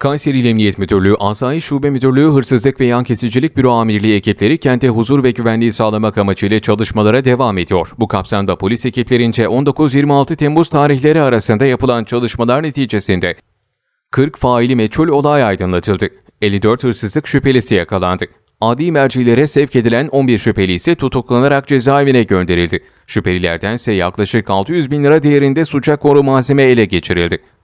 Kayseri İl Emniyet Müdürlüğü, Asayiş Şube Müdürlüğü Hırsızlık ve Yan Kesicilik Büro Amirliği ekipleri kente huzur ve güvenliği sağlamak amacıyla çalışmalara devam ediyor. Bu kapsamda polis ekiplerince 19-26 Temmuz tarihleri arasında yapılan çalışmalar neticesinde 40 faili meçhul olay aydınlatıldı. 54 hırsızlık şüphelisi yakalandı. Adi mercilere sevk edilen 11 şüpheli ise tutuklanarak cezaevine gönderildi. Şüphelilerden ise yaklaşık 600 bin lira değerinde suça koru malzeme ele geçirildi.